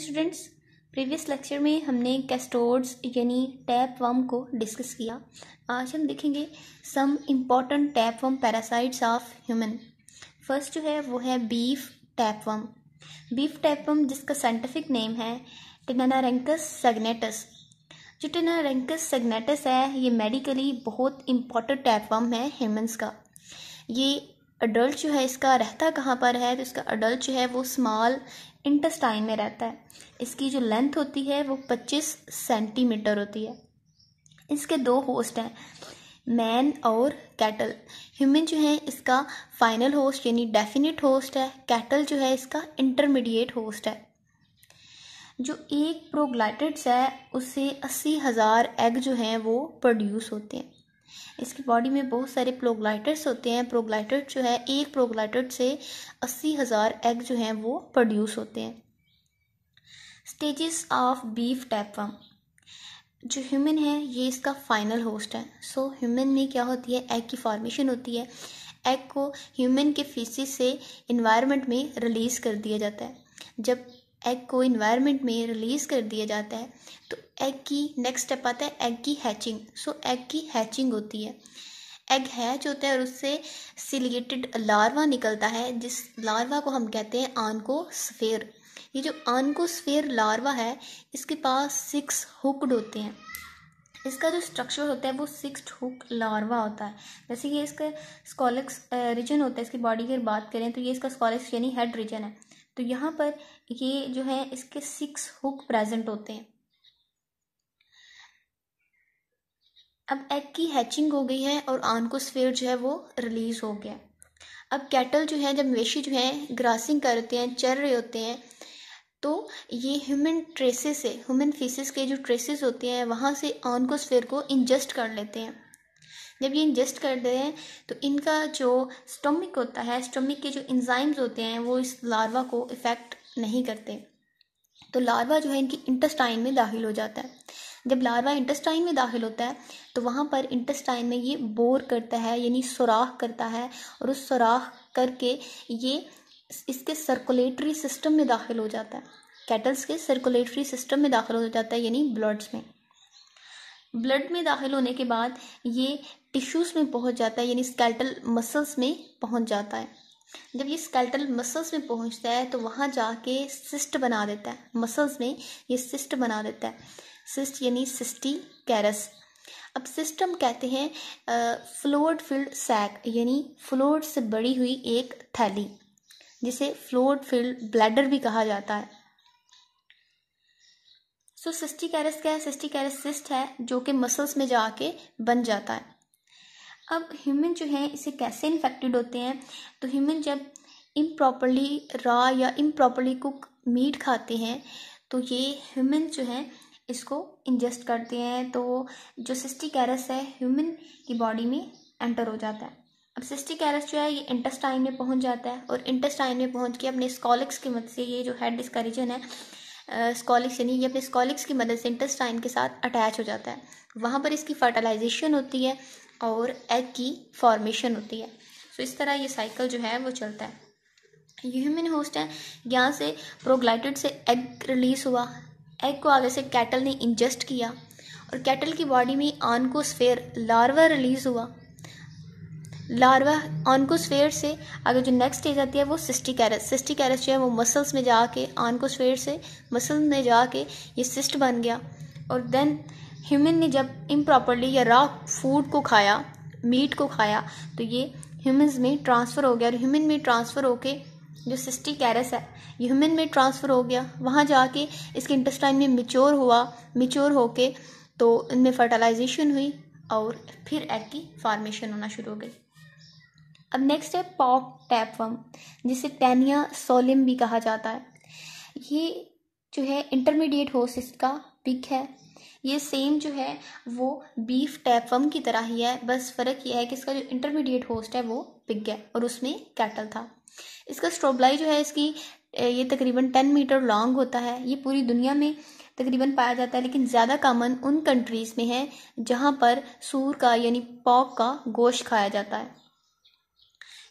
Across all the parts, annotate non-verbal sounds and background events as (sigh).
students previous lecture में हमने कैस्टोर्स यानी टैप वम को डिस्कस किया आज हम देखेंगे some important tapeworm parasites of human first जो है वो है beef tapeworm beef tapeworm जिसका साइंटिफिक नेम है टिनारेंकस सगनेटस जो टिनारेंकस सगनेटस है ये मेडिकली बहुत इम्पॉर्टेंट टैप वर्म है ह्यूमन्स का ये अडल्ट जो है इसका रहता कहाँ पर है तो इसका अडल्ट जो है वो स्मॉल इंटेस्टाइन में रहता है इसकी जो लेंथ होती है वो 25 सेंटीमीटर होती है इसके दो होस्ट हैं मैन और कैटल ह्यूमन जो है इसका फाइनल होस्ट यानी डेफिनेट होस्ट है कैटल जो है इसका इंटरमीडिएट होस्ट है जो एक प्रोग्लाइटिड्स है उससे अस्सी हज़ार एग जो हैं वो प्रोड्यूस होते हैं इसकी बॉडी में बहुत सारे प्रोग्लाइटर्स होते हैं प्रोग्लाइटर जो है एक प्रोग्लाइटर से अस्सी हज़ार एग जो हैं वो प्रोड्यूस होते हैं स्टेजेस ऑफ बीफ टैपवम जो ह्यूमन है ये इसका फाइनल होस्ट है सो so, ह्यूमन में क्या होती है एग की फॉर्मेशन होती है एग को ह्यूमन के फीसिस से इन्वायरमेंट में रिलीज़ कर दिया जाता है जब एग को इन्वायरमेंट में रिलीज़ कर दिया जाता है तो एग की नेक्स्ट स्टेप आता है एग की हैचिंग सो एग की हैचिंग होती है एग हैच होता है और उससे सिलिगेटेड लार्वा निकलता है जिस लार्वा को हम कहते हैं आनको स्फेयर ये जो आनको स्फेयर लार्वा है इसके पास सिक्स हुक्ड होते हैं इसका जो स्ट्रक्चर होता है वो सिक्स हुक लार्वा होता है जैसे ये इसका स्कॉलिक्स रीजन होता है इसकी बॉडी की बात करें तो ये इसका स्कॉलिक्स यानी हेड रीजन है तो यहाँ पर ये जो है इसके सिक्स हुक प्रेजेंट होते हैं अब एग की हैचिंग हो गई है और आनकोस्फेयर जो है वो रिलीज़ हो गया अब कैटल जो है जब मवेशी जो हैं ग्रासिंग करते हैं चर रहे होते हैं तो ये ह्यूमन ट्रेसेस से ह्यूमन फीसेस के जो ट्रेसेस होते हैं वहाँ से ऑनकोस्फेयर को इंजस्ट कर लेते हैं जब ये इंजस्ट देते हैं तो इनका जो स्टोमिक होता है स्टोमिक के जो इंजाइम्स होते हैं वो इस लार्वा को इफ़ेक्ट नहीं करते तो लार्वा जो है इनकी इंटेस्टाइन में दाखिल हो जाता है जब लार्वा इंटेस्टाइन में दाखिल होता है तो वहाँ पर इंटेस्टाइन में ये बोर करता है यानी सुराख करता है और उस सुराख करके ये इसके सर्कुलेटरी सिस्टम में दाखिल हो जाता है कैटल्स के सर्कुलेटरी सिस्टम में दाखिल हो जाता है यानी ब्लड्स में ब्लड में दाखिल होने के बाद ये टिश्यूज़ में पहुंच जाता है यानी स्केल्टल मसल्स में पहुंच जाता है जब ये स्केल्टल मसल्स में पहुंचता है तो वहाँ जाके सिस्ट बना देता है मसल्स में ये सिस्ट बना देता है सिस्ट यानी सिस्टी कैरस अब सिस्टम कहते हैं फ्लोड फिल्ड सैक यानी फ्लोड से बड़ी हुई एक थैली जिसे फ्लोड फिल्ड ब्लैडर भी कहा जाता है सो सिस्टी कैरस क्या है सिस्टी कैरस सिस्ट है जो कि मसल्स में जाके बन जाता है अब ह्यूमन जो है इसे कैसे इन्फेक्टेड होते हैं तो ह्यूमन जब इम्प्रॉपरली रॉ या इम्प्रॉपरली कुक मीट खाते हैं तो ये ह्यूमन जो है इसको इंजेस्ट करते हैं तो जो सिस्टिक एरस है ह्यूमन की बॉडी में एंटर हो जाता है अब सिस्टिक एरस जो है ये इंटेस्टाइन में पहुंच जाता है और इंटेस्टाइन में पहुंच के अपने स्कॉलिक्स की मदद से ये जो हेड इसका रीजन है स्कॉलिक्स यानी ये अपने स्कॉलिक्स की मदद से इंटेस्टाइन के साथ अटैच हो जाता है वहाँ पर इसकी फर्टिलाइजेशन होती है और एग की फॉर्मेशन होती है सो इस तरह ये साइकिल जो है वो चलता है ये ह्यूमन होस्ट है यहाँ से प्रोग्लाइटेड से एग रिलीज हुआ एग को आगे से कैटल ने इंजेस्ट किया और कैटल की बॉडी में ऑनकोस्फेयर लार्वा रिलीज हुआ लार्वा ऑनकोस्फेयर से आगे जो नेक्स्ट स्टेज आती है वो सिस्टिकैरस सिस्टिकैरस जो है वो मसल्स में जाके ऑनकोस्फेयर से मसल में जाके ये सिस्ट बन गया और देन ह्यूमन ने जब इम्प्रॉपरली या रॉ फूड को खाया मीट को खाया तो ये ह्यूमंस में ट्रांसफ़र हो गया और ह्यूमन में ट्रांसफ़र होके जो सिस्टी कैरस है ये ह्यूमन में ट्रांसफ़र हो गया वहाँ जाके इसके इंटेस्टाइन में मिच्योर हुआ मिच्योर होके तो इनमें फर्टिलाइजेशन हुई और फिर एग की फार्मेशन होना शुरू हो गई अब नेक्स्ट है पॉक टैपवर्म जिसे टैनिया सोलिम भी कहा जाता है ये जो है इंटरमीडिएट होस्ट इसका पिक है ये सेम जो है वो बीफ टैपम की तरह ही है बस फ़र्क यह है कि इसका जो इंटरमीडिएट होस्ट है वो पिग है और उसमें कैटल था इसका स्ट्रोबलाई जो है इसकी ये तकरीबन टेन मीटर लॉन्ग होता है ये पूरी दुनिया में तकरीबन पाया जाता है लेकिन ज़्यादा कॉमन उन कंट्रीज़ में है जहाँ पर सूर का यानी पॉक का गोश्त खाया जाता है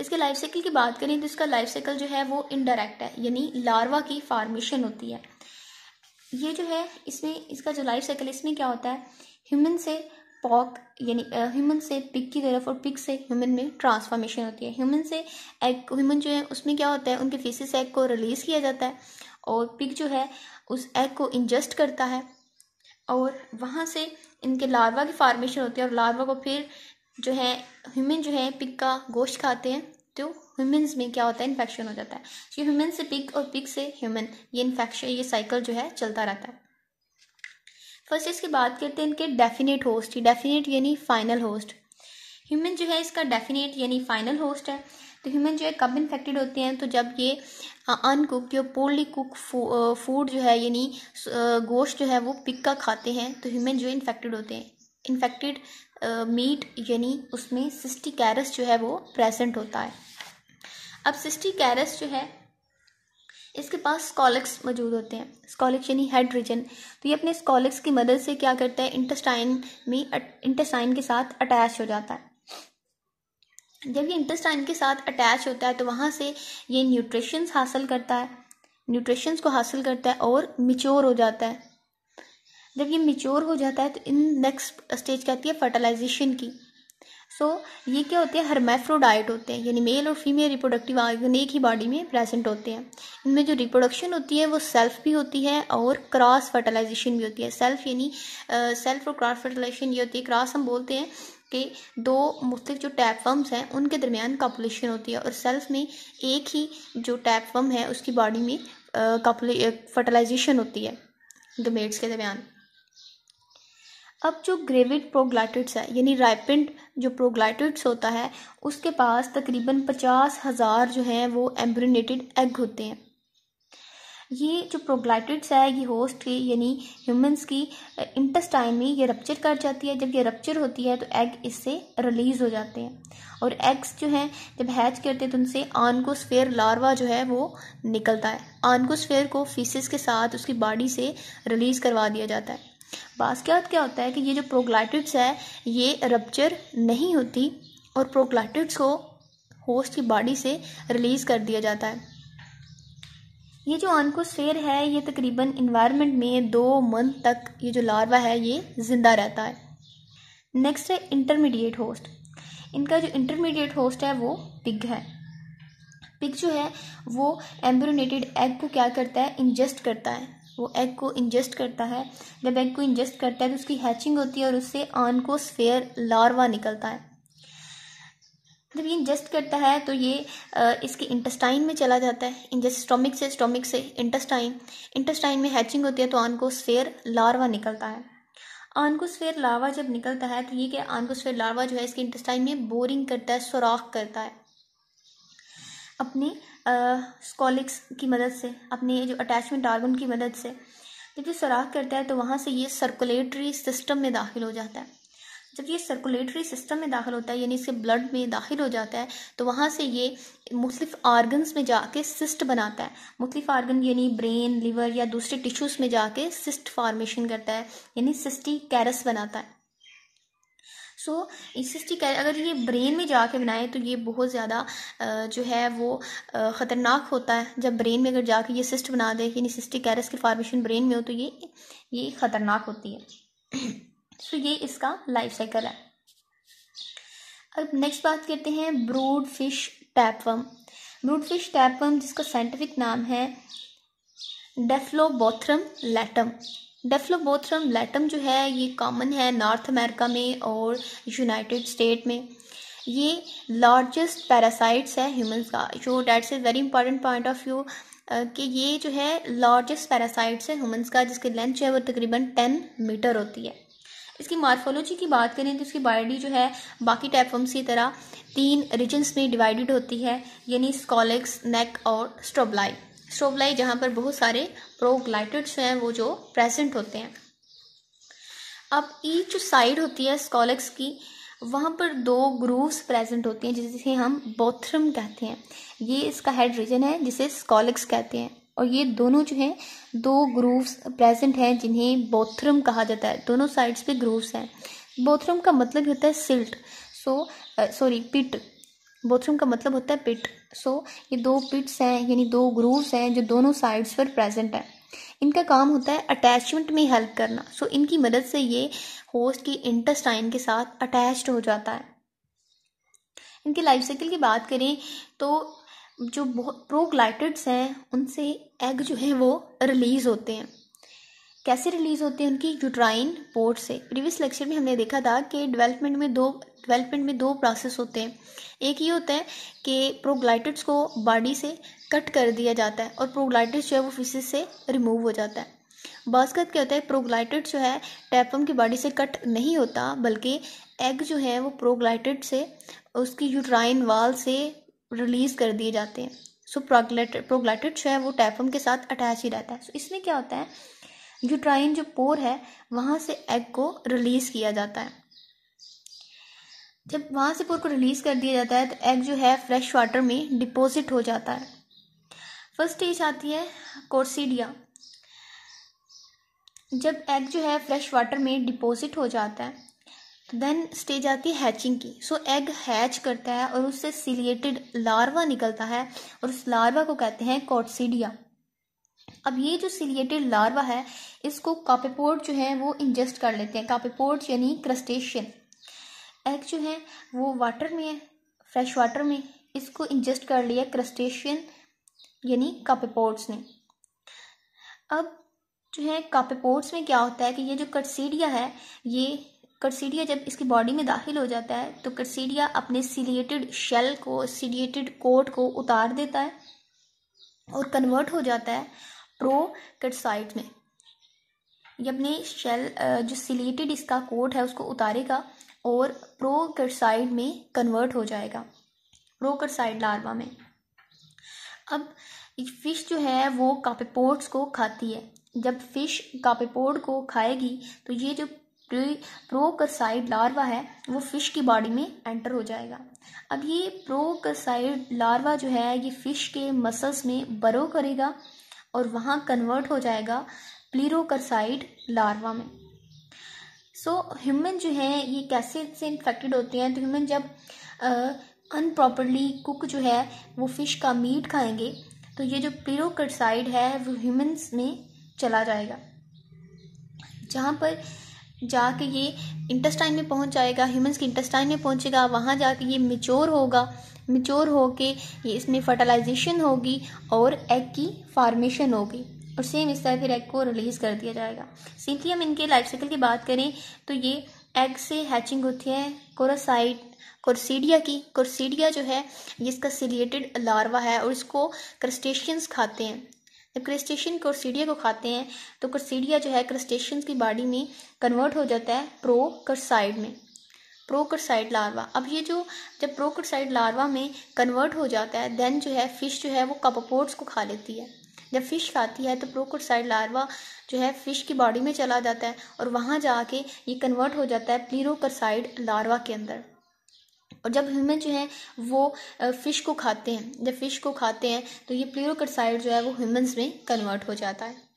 इसके लाइफ साइकिल की बात करें तो इसका लाइफ साइकिल जो है वो इनडायरेक्ट है यानी लार्वा की फार्मेशन होती है ये जो है इसमें इसका जो लाइफ साइकिल इसमें क्या होता है ह्यूमन से पॉक यानी ह्यूमन से पिक की तरफ और पिक से ह्यूमन में ट्रांसफॉर्मेशन होती है ह्यूमन से एग ह्यूमन जो है उसमें क्या होता है उनके फेसिस एग को रिलीज़ किया जाता है और पिक जो है उस एग को इंजस्ट करता है और वहाँ से इनके लार्वा की फार्मेशन होती है और लार्वा को फिर जो है ह्यूमन जो है पिक का गोश्त खाते हैं तो ह्यूमन्स में क्या होता है इन्फेक्शन हो जाता है सो ह्यूमन से पिक और पिक से ह्यूमन ये इन्फेक्शन ये साइकिल जो है चलता रहता है फर्स्ट इसकी बात करते हैं इनके डेफिनेट होस्ट डेफिनेट यानी फाइनल होस्ट ह्यूमन जो है इसका डेफिनेट यानी फाइनल होस्ट है तो ह्यूमन जो है कब इन्फेक्टेड होते हैं तो जब ये अनकुक या पोरली कुक फूड जो है यानी गोश्त जो है वो पिक का खाते हैं तो ह्यूमन जो है इन्फेक्टेड होते हैं इन्फेक्टेड मीट यानी उसमें सिस्टिकैरस जो है वो प्रेजेंट होता है अब सिस्टी कैरस जो है इसके पास स्कॉलिक्स मौजूद होते हैं स्कॉलिक्स यानी हेड रीजन तो ये अपने स्कॉलिक्स की मदद से क्या करता है इंटेस्टाइन में इंटेस्टाइन के साथ अटैच हो जाता है जब ये इंटेस्टाइन के साथ अटैच होता है तो वहाँ से ये न्यूट्रिशंस हासिल करता है न्यूट्रिशंस को हासिल करता है और मिच्योर हो जाता है जब ये मिच्योर हो जाता है तो इन नेक्स्ट स्टेज कहती है फर्टिलाइजेशन की सो so, ये क्या होते हैं हर्मेफ्रोडाइट होते हैं यानी मेल और फीमेल रिप्रोडक्टिव ऑर्गन एक ही बॉडी में प्रेजेंट होते हैं इनमें जो रिप्रोडक्शन होती है वो सेल्फ भी होती है और क्रॉस फर्टिलाइजेशन भी होती है सेल्फ यानी सेल्फ और क्रॉस फर्टिलाइजेशन ये होती है क्रॉस हम बोलते हैं कि दो मुख्तिक जो टैप फर्म्स हैं उनके दरमियान कॉपुलेशन होती है और सेल्फ में एक ही जो टैप फर्म है उसकी बॉडी में फर्टिलाइजेशन होती है गमेट्स के दरमियान अब जो ग्रेविड प्रोग्लाइटिड्स है यानी राइपेंड जो प्रोग्लाइटिड्स होता है उसके पास तकरीबन पचास हज़ार जो हैं वो एम्ब्रोनेटेड एग होते हैं ये जो प्रोग्लाइटिड्स है ये होस्ट की यानी ह्यूमंस की इंटेस्टाइन में ये रप्चर कर जाती है जब ये रप्चर होती है तो एग इससे रिलीज़ हो जाते हैं और एग्स जो हैं जब हैच करते हैं तो उनसे आनकोस्फेयर लार्वा जो है वो निकलता है आनकोस्फेयर को फीसिस के साथ उसकी बॉडी से रिलीज़ करवा दिया जाता है बास्क्यात क्या होता है कि ये जो प्रोग्लाइटिड्स है ये रपच्चर नहीं होती और प्रोग्लाइटिड्स को होस्ट की बॉडी से रिलीज़ कर दिया जाता है ये जो शेर है ये तकरीबन इन्वायरमेंट में दो मंथ तक ये जो लार्वा है ये ज़िंदा रहता है नेक्स्ट है इंटरमीडिएट होस्ट इनका जो इंटरमीडिएट होस्ट है वो पिग है पिग जो है वो एम्ब्रोनेटेड एग को क्या करता है इंजेस्ट करता है वो एग को इंजेस्ट करता है जब एग को इंजेस्ट करता है तो उसकी हैचिंग होती है और उससे आन को स्फेयर लार्वा निकलता है जब ये इंजेस्ट करता है तो ये आ, इसके इंटेस्टाइन में चला जाता है इंजेस्ट स्टोमिक से स्टोमिक से इंटेस्टाइन इंटेस्टाइन में हैचिंग होती है तो को स्फेयर लार्वा निकलता है आनकोस्फेयर लार्वा जब निकलता है तो ये क्या आनकोस्फेयर लार्वा जो है इसके इंटेस्टाइन में बोरिंग करता है सुराख करता है अपने स्कॉलिक्स की मदद से अपने जो अटैचमेंट आर्गन की मदद से जब ये सुराख करता है तो वहाँ से ये सर्कुलेटरी सिस्टम में दाखिल हो जाता है जब ये सर्कुलेटरी सिस्टम में दाखिल होता है यानी इसके ब्लड में दाखिल हो जाता है तो वहाँ से ये मुख्तफ आर्गन्स में जाके सिस्ट बनाता है मुख्तफ आर्गन यानी ब्रेन लिवर या दूसरे टिश्यूज़ में जाके सिस्ट फार्मेशन करता है यानी सिस्टी कैरस बनाता है सो so, इंसिस्टिक अगर ये ब्रेन में जाके बनाए तो ये बहुत ज़्यादा जो है वो ख़तरनाक होता है जब ब्रेन में अगर जाके ये सिस्ट बना दे यानी सिस्टिक कैरस की फार्मेशन ब्रेन में हो तो ये ये ख़तरनाक होती है सो (clears throat) ये इसका लाइफ साइकिल है अब नेक्स्ट बात करते हैं broad fish tapeworm broad fish tapeworm जिसका साइंटिफिक नाम है डेफ्लोबोथ्रम लैटम डेफ्लोबोथ्रम लैटम जो है ये कॉमन है नॉर्थ अमेरिका में और यूनाइटेड स्टेट में ये लार्जेस्ट पैरासाइट्स है ह्यूमंस का जो that's a very important point of view कि ये जो है लार्जेस्ट पैरासाइट्स है ह्यूमंस का जिसकी लेंथ जो है वो तकरीबन टेन मीटर होती है इसकी मार्फोलोजी की बात करें तो इसकी बॉडी जो है बाकी टैपफॉर्म्स की तरह तीन रीजन्स में डिवाइडेड होती है यानी स्कॉलेक्स नेक और स्ट्रोबलाइट स्ट्रोबलाई जहाँ पर बहुत सारे प्रोग्लाइटिड्स हैं वो जो प्रेजेंट होते हैं अब ईच साइड होती है स्कॉलेक्स की वहाँ पर दो ग्रूव्स प्रेजेंट होती हैं जिसे हम बोथरम कहते हैं ये इसका हेड रीजन है जिसे स्कॉलेक्स कहते हैं और ये दोनों जो हैं दो ग्रूव्स प्रेजेंट हैं जिन्हें बोथरम कहा जाता है दोनों साइड्स पे ग्रूव्स हैं बोथरम मतलब uh, का मतलब होता है सिल्ट सो सॉरी पिट बोथरम का मतलब होता है पिट सो so, ये दो पिट्स हैं यानी दो ग्रूव्स हैं जो दोनों साइड्स पर प्रेजेंट हैं इनका काम होता है अटैचमेंट में हेल्प करना सो so, इनकी मदद से ये होस्ट की इंटस्टाइन के साथ अटैच्ड हो जाता है इनके लाइफ साइकिल की बात करें तो जो बहुत प्रोग्लाइटेड्स हैं उनसे एग जो है वो रिलीज़ होते हैं कैसे रिलीज़ होते हैं उनकी यूट्राइन पोर्ट से प्रीवियस लेक्चर में हमने देखा था कि डेवलपमेंट में दो डेवलपमेंट में दो प्रोसेस होते हैं एक ये होता है कि प्रोग्लाइटिड्स को बॉडी से कट कर दिया जाता है और प्रोग्लाइटिड्स जो है वो फिशेज से रिमूव हो जाता है बास्कत क्या होता है प्रोग्लाइटिड जो है टैपम की बॉडी से कट नहीं होता बल्कि एग जो है वो प्रोग्लाइटिड से उसकी यूट्राइन वाल से रिलीज़ कर दिए जाते हैं सो प्रोग्लाइट प्रोग्लाइटिड जो है वो टैपम के साथ अटैच ही रहता है सो इसमें क्या होता है यूट्राइन जो पोर है वहाँ से एग को रिलीज़ किया जाता है जब वहाँ से पोर को रिलीज़ कर दिया जाता है तो एग जो है फ्रेश वाटर में डिपॉजिट हो जाता है फर्स्ट स्टेज आती है कोर्सीडिया जब एग जो है फ्रेश वाटर में डिपॉजिट हो जाता है तो देन स्टेज आती है हैचिंग की सो so, एग हैच करता है और उससे सिलिएटेड लार्वा निकलता है और उस लार्वा को कहते हैं कोर्सीडिया अब ये जो सिलिएटेड लार्वा है इसको कापेपोर्ट जो है वो इंजेस्ट कर लेते हैं कापेपोर्ट यानी क्रस्टेशियन एग जो है वो वाटर में है फ्रेश वाटर में इसको इंजेस्ट कर लिया क्रस्टेशियन यानी कापेपोर्ट्स ने अब जो है कापेपोर्ट्स में क्या होता है कि ये जो कटसीडिया है ये कटसीडिया जब इसकी बॉडी में दाखिल हो जाता है तो कटसीडिया अपने सिलिएटेड शेल को सिलिएटेड कोट को उतार देता है और कन्वर्ट हो जाता है प्रोकटसाइड में ये अपने शेल जो सिलेटेड इसका कोट है उसको उतारेगा और प्रोकटसाइड में कन्वर्ट हो जाएगा प्रोकटसाइड लार्वा में अब फिश जो है वो कापेपोर्ट्स को खाती है जब फिश कापेपोर्ट को खाएगी तो ये जो प्रोकसाइड लार्वा है वो फिश की बॉडी में एंटर हो जाएगा अब ये प्रोकसाइड लार्वा जो है ये फिश के मसल्स में बरो करेगा और वहाँ कन्वर्ट हो जाएगा प्लीरोकरसाइड लार्वा में सो so, ह्यूमन जो है ये कैसे से इन्फेक्टेड होते हैं तो ह्यूमन जब अनप्रॉपरली कुक जो है वो फिश का मीट खाएंगे तो ये जो प्लीरोकरसाइड है वो ह्यूमन्स में चला जाएगा जहाँ पर जाके ये इंटेस्टाइन में पहुंच जाएगा ह्यूमंस के इंटेस्टाइन में पहुंचेगा वहां जाके ये मेच्योर होगा मिच्योर होके ये इसमें फर्टिलाइजेशन होगी और एग की फार्मेशन होगी और सेम इस तरह फिर एग को रिलीज़ कर दिया जाएगा सिंपली हम इनके लाइफ साइकिल की बात करें तो ये एग से हैचिंग होती है कोरासाइट कोर्सीडिया की कोर्सीडिया जो है इसका सिलिएटेड लार्वा है और इसको क्रस्टेशियंस खाते हैं जब क्रस्टेशियन कोर्सीडिया को खाते हैं तो कोर्सीडिया जो है क्रस्टेशियंस की बॉडी में कन्वर्ट हो जाता है प्रो में प्रोकरसाइड लार्वा अब ये जो जब प्रोकरसाइड लार्वा में कन्वर्ट हो जाता है देन जो है फ़िश जो है वो कपोपोर्ट्स को खा लेती है जब फिश खाती है तो प्रोकोसाइड लार्वा जो है फिश की बॉडी में चला जाता है और वहाँ जाके ये कन्वर्ट हो जाता है प्लीरोकसाइड लार्वा के अंदर और जब ह्यूमन जो है वो फ़िश को खाते हैं जब फिश को खाते हैं तो ये प्लीरोकसाइड जो है वो ह्यूमन्स में कन्वर्ट हो जाता है